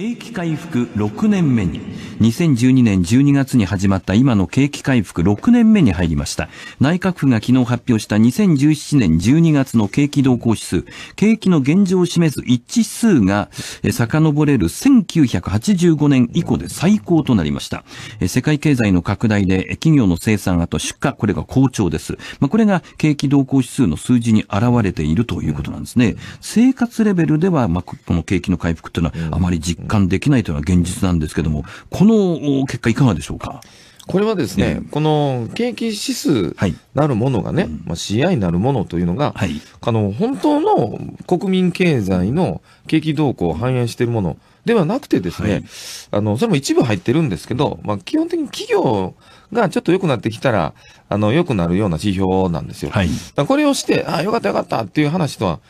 景気回復6年目に、2012年12月に始まった今の景気回復6年目に入りました。内閣府が昨日発表した2017年12月の景気動向指数、景気の現状を示す一致指数が遡れる1985年以降で最高となりました。世界経済の拡大で企業の生産あと出荷、これが好調です。まあ、これが景気動向指数の数字に現れているということなんですね。生活レベルでは、まあ、この景気の回復というのはあまり実感できないというのは現実なんですけども、この結果、いかがでしょうか。これはですね、この景気指数なるものがね、まあ、CI なるものというのが、はい、あの本当の国民経済の景気動向を反映しているものではなくてですね、あのそれも一部入ってるんですけど、まあ、基本的に企業がちょっと良くなってきたら、あの良くなるような指標なんですよ。これをして、ああ、よかったよかったっていう話とは、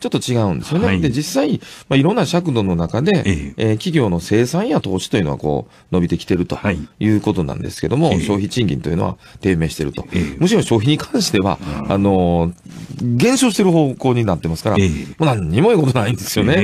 ちょっと違うんですよね。はい、で、実際、まあ、いろんな尺度の中で、えー、えー、企業の生産や投資というのはこう、伸びてきてるということなんですけども、はい、消費賃金というのは低迷してると。えー、むしろ消費に関しては、あのー、減少してる方向になってますから、えー、もう何にもいいことないんですよね。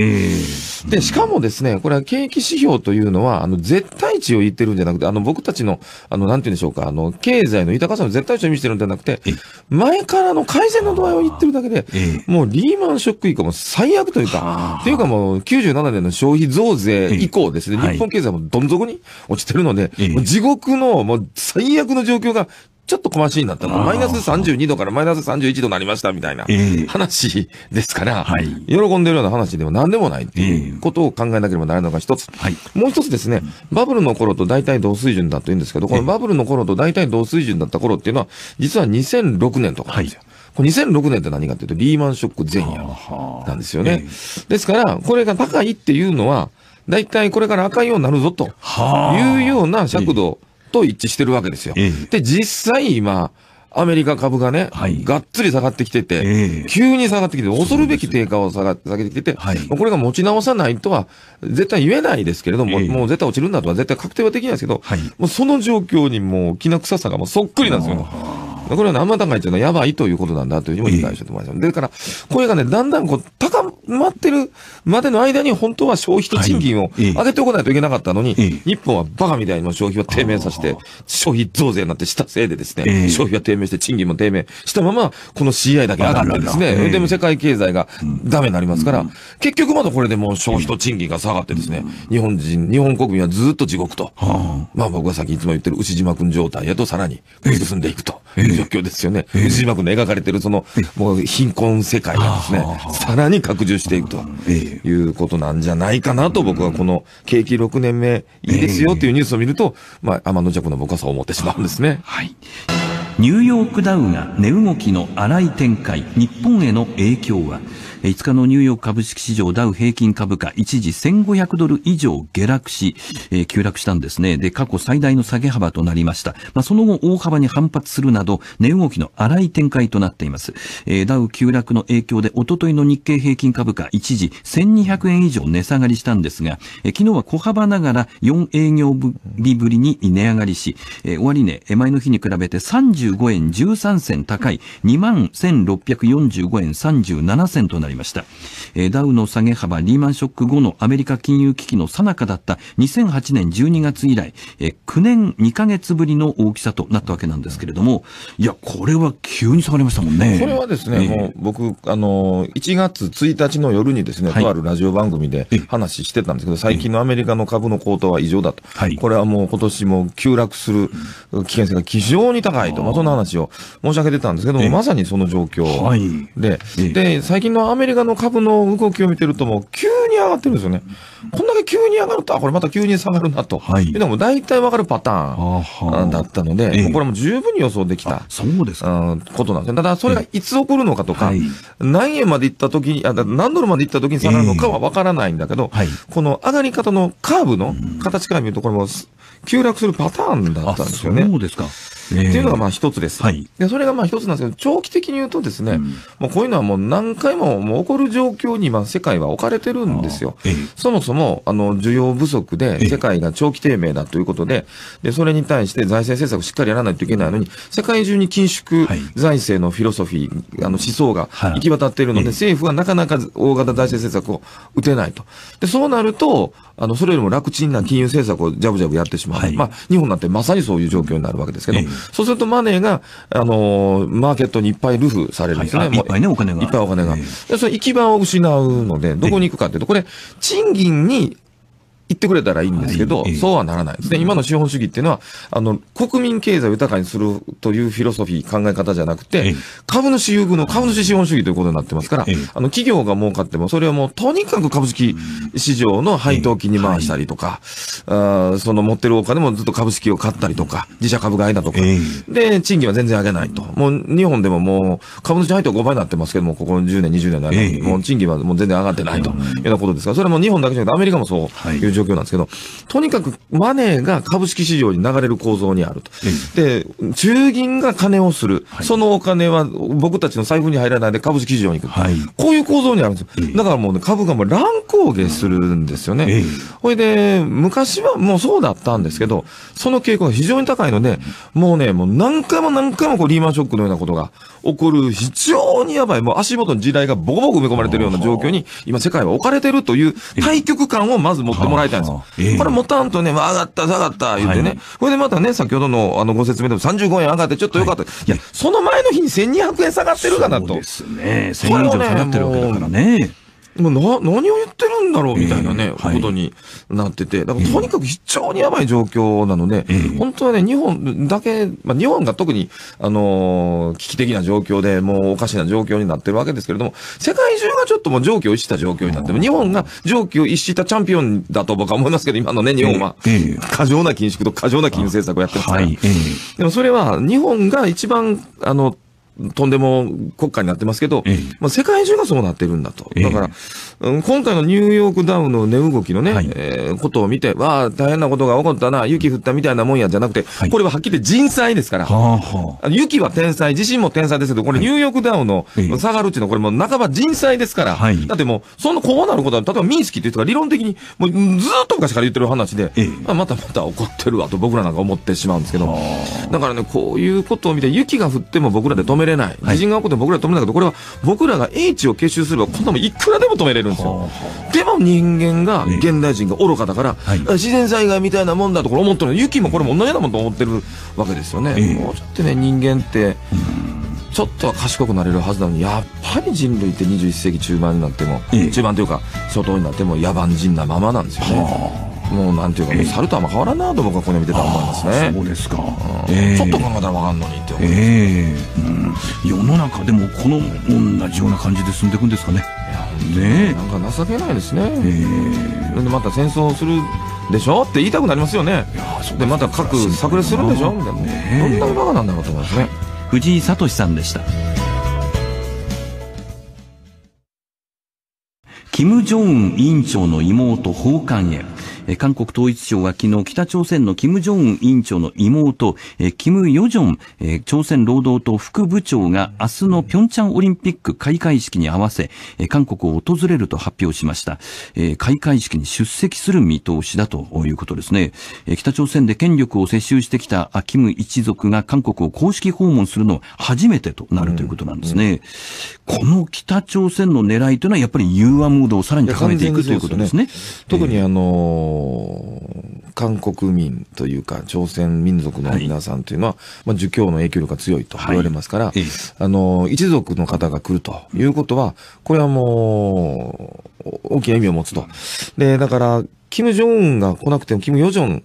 で、しかもですね、これは景気指標というのは、あの、絶対対値を言ってるんじゃなくて、あの、僕たちの、あの、なんて言うんでしょうか、あの、経済の豊かさの絶対値を意味してるんじゃなくて、前からの改善の度合いを言ってるだけで、もうリーマンショック以降も最悪というか、というかもう97年の消費増税以降ですね、日本経済もどん底に落ちてるので、地獄のもう最悪の状況がちょっと小町になったのマイナス32度からマイナス31度になりましたみたいな話ですから、喜んでるような話でも何でもないっていうことを考えなければならないのが一つ、もう一つですね、バブルの頃と大体同水準だと言うんですけど、このバブルの頃と大体同水準だった頃っていうのは、実は2006年とかなんですよ。はい2006年って何かっていうと、リーマンショック前夜なんですよね。ですから、これが高いっていうのは、大体これから赤いようになるぞというような尺度と一致してるわけですよ。えー、で、実際今、アメリカ株がね、はい、がっつり下がってきてて、えー、急に下がってきて、恐るべき低下を下が下げてきてて、はい、これが持ち直さないとは、絶対言えないですけれども、えー、もう絶対落ちるんだとは絶対確定はできないですけど、はい、もうその状況にもう、きな臭さがもうそっくりなんですよ。これは何万高いっていうのはやばいということなんだというふうに理解してもらいます。えー、だから、声がね、だんだんこう、高待ってるまでの間に本当は消費と賃金を上げておかないといけなかったのに、日本はバカみたいに消費は低迷させて、消費増税になってしたせいでですね、消費は低迷して賃金も低迷したまま、この CI だけ上がってですね、でも世界経済がダメになりますから、結局まだこれでもう消費と賃金が下がってですね、日本人、日本国民はずっと地獄と、まあ僕がさっきいつも言ってる牛島君状態へとさらに進んでいくという状況ですよね。牛島君の描かれてるその、もう貧困世界がですね、さらに拡充していくということなんじゃないかなと、僕はこの景気6年目いいですよっていうニュースを見ると、まあ、天の弱の僕はそう思ってしまうんですね。はい。ニューヨークダウが値動きの荒い展開、日本への影響は5日のニューヨーク株式市場ダウ平均株価一時1500ドル以上下落し、えー、急落したんですね。で、過去最大の下げ幅となりました。まあ、その後大幅に反発するなど、値動きの荒い展開となっています。えー、ダウ急落の影響で、おとといの日経平均株価一時1200円以上値下がりしたんですが、えー、昨日は小幅ながら4営業日ぶりに値上がりし、えー、終値、前の日に比べて35円13銭高い21,645円37銭となりました。りました、えー、ダウの下げ幅リーマンショック後のアメリカ金融危機の最中だった2008年12月以来、えー、9年2ヶ月ぶりの大きさとなったわけなんですけれどもいやこれは急に下がりましたもんねこれはですね、えー、もう僕あの1月1日の夜にですね、はい、とあるラジオ番組で話してたんですけど、最近のアメリカの株の高騰は異常だと、はい、これはもう今年も急落する危険性が非常に高いと、まあ、そんな話を申し上げてたんですけども、まさにその状況で、はい、で最近のメリカの株の動きを見てると、もう急に上がってるんですよね。こんだけ急に上がると、あ、これまた急に下がるなと。はい。でも大体わかるパターンだったので、ええ、これも十分に予想できた。そうですうん、ことなんですね。ただ、それがいつ起こるのかとか、はい、何円まで行った時に、あ何ドルまで行った時に下がるのかはわからないんだけど、え、はこの上がり方のカーブの形から見ると、これも急落するパターンだったんですよね。そうですか。えー、っていうのがまあ一つです。はい、でそれがまあ一つなんですけど、長期的に言うとですね、うん、もうこういうのはもう何回ももう起こる状況に今世界は置かれてるんですよ。えー、そもそもあの需要不足で世界が長期低迷だということで、でそれに対して財政政策をしっかりやらないといけないのに、世界中に緊縮財政のフィロソフィー、あの思想が行き渡っているので、政府はなかなか大型財政政策を打てないと。でそうなると、あのそれよりも楽ちんな金融政策をじゃぶじゃぶやってってしまう、はい、まあ、日本なんてまさにそういう状況になるわけですけど、えそうするとマネーが、あのー、マーケットにいっぱいルフされるんですね、はい、いっぱいね、お金が。いっぱいお金が。え、それ行き場を失うので、どこに行くかというと、これ、賃金に言ってくれたらいいんですけど、はい、そうはならないですね。今の資本主義っていうのは、あの、国民経済を豊かにするというフィロソフィー、考え方じゃなくて、株主優遇の株主資本主義ということになってますから、あの、企業が儲かっても、それはもうとにかく株式市場の配当金に回したりとか、はい、あその持ってるお金もずっと株式を買ったりとか、自社株買いだとか、で、賃金は全然上げないと。もう日本でももう、株主配当5倍になってますけども、ここ10年、20年の間に、もう賃金はもう全然上がってないというようなことですから、それも日本だけじゃなくてアメリカもそういう状況なんですけど、とにかくマネーが株式市場に流れる構造にあると。で、中銀が金をする。そのお金は僕たちの財布に入らないで株式市場に行く。はい、こういう構造にあるんですよ。だからもう、ね、株がもう乱高下するんですよね。ほいで、昔はもうそうだったんですけど、その傾向が非常に高いので、もうね、もう何回も何回もこうリーマンショックのようなことが起こる非常にやばい、もう足元の地雷がボコボコ埋め込まれてるような状況に、今世界は置かれてるという対局感をまず持ってもらいえたんですよ。これもたんとね、上がった、下がった、言ってね、これでまたね、先ほどのあのご説明でも35円上がって、ちょっとよかった、い、いや、その前の日に1200円下がってるかなと。そうですね、1000円以上下がってるわけだからね。もうな、何を言ってんだろうみたいなね、ことになってて、だからとにかく非常にやばい状況なので、本当はね、日本だけ、まあ、日本が特に、あの危機的な状況で、もうおかしな状況になってるわけですけれども、世界中がちょっともう常軌を逸した状況になっても、日本が常軌を逸したチャンピオンだと僕は思いますけど、今のね、日本は、過剰な緊縮と過剰な金融政策をやってますから、でもそれは日本が一番、あの、とんでも国家になってますけど、ええ、まあ、世界中がそうなってるんだと。だから、ん、今回のニューヨークダウンの値動きのね、はい、えー、ことを見て、わあ、大変なことが起こったな、雪降ったみたいなもんやじゃなくて、はい、これははっきり人災ですから、はあはあ、雪は天災、地震も天災ですけど、これニューヨークダウンの下がるっていうのは、これもう半ば人災ですから、はい、だってもう、そんなこうなることは、例えばミンスキーっていう人が理論的に、もうずっと昔から言ってる話で、まあ、またまたこってるわと僕らなんか思ってしまうんですけど、はあ、だからね、こういうことを見て、雪が降っても僕らで止めれない。地震が起こって僕ら止めないけど、これは僕らが英知を結集すれば、こんなもんいくらでも止めれるんですよ。でも人間が、現代人が愚かだから、自然災害みたいなもんだとこ思ってるの。雪もこれも同じようなもんと思ってるわけですよね。もうちょっとね、人間って、ちょっとは賢くなれるはずなのに、やっぱり人類って21世紀中盤になっても、中盤というか、初頭になっても野蛮人なままなんですよね。もうなんていうか、猿とあんま変わらんなと僕はこれ見てたら思いますね。そうですか、ちょっと考えたら分かんのにって思います、ね。世の中でもこの同じような感じで進んでいくんですかね。ねなんか情けないですね。えー、でまた戦争するでしょって言いたくなりますよね。でまた核炸裂するんでしょみたいな。どんなバカなんだろうと思いますね。藤井聡さんでした。金正恩委員長の妹訪韓へ。え韓国統一省は昨日北朝鮮の金正恩委員長の妹、え金与正、え朝鮮労働党副部長が明日の平昌オリンピック開会式に合わせ、え韓国を訪れると発表しました、え開会式に出席する見通しだということですね。え北朝鮮で権力を接収してきた金一族が韓国を公式訪問するのは初めてとなるということなんですね。うんうん、この北朝鮮の狙いというのはやっぱり融和ムードをさらに高めていくということですね。す特にあのー韓国民というか朝鮮民族の皆さんというのは、はい、まあ、儒教の影響力が強いと言われますから、はい、あの一族の方が来るということはこれはもう大きな意味を持つと。でだから金正恩が来なくても、金与正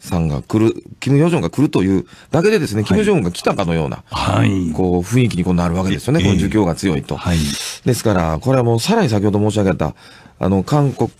さんが来る、はい、金与正が来るというだけでですね、金正恩が来たかのような、はい、こう、雰囲気にこうなるわけですよね、この儒教が強いと。はい、ですから、これはもうさらに先ほど申し上げた、あの、韓国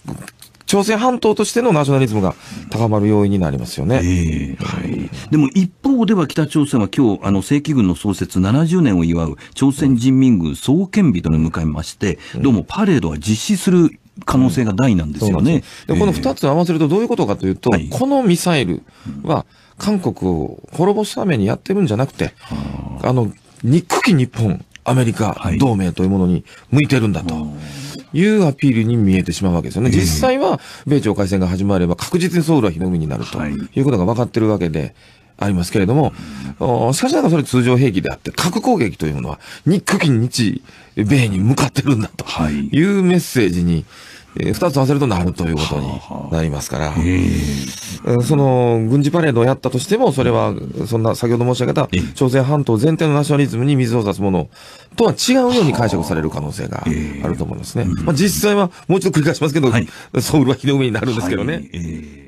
朝鮮半島としてのナショナリズムが高まる要因になりますよね。えー、はい、でも一方では北朝鮮は今日あの正規軍の創設70年を祝う朝鮮人民軍創建日というの迎えまして、どうもパレードは実施する可能性が大なんですよね。うん、でこの2つ合わせるとどういうことかというと、えー、このミサイルは韓国を滅ぼすためにやってるんじゃなくて、あの、憎き日本、アメリカ同盟というものに向いてるんだと。いうアピールに見えてしまうわけですよね。実際は、米朝開戦が始まれば確実にソウルは日の海になるということが分かってるわけで、ありますけれども、しかしながらそれ通常兵器であって、核攻撃というものは、日、近日、米に向かってるんだというメッセージに、はいえつ2つ忘れとなるということになりますから、その軍事パレードをやったとしても、それは、そんな先ほど申し上げた、朝鮮半島全体のナショナリズムに水を差すものとは違うように解釈される可能性があると思うんですね。まあ、実際は、もう一度繰り返しますけど、ソウルは火の上になるんですけどね。はい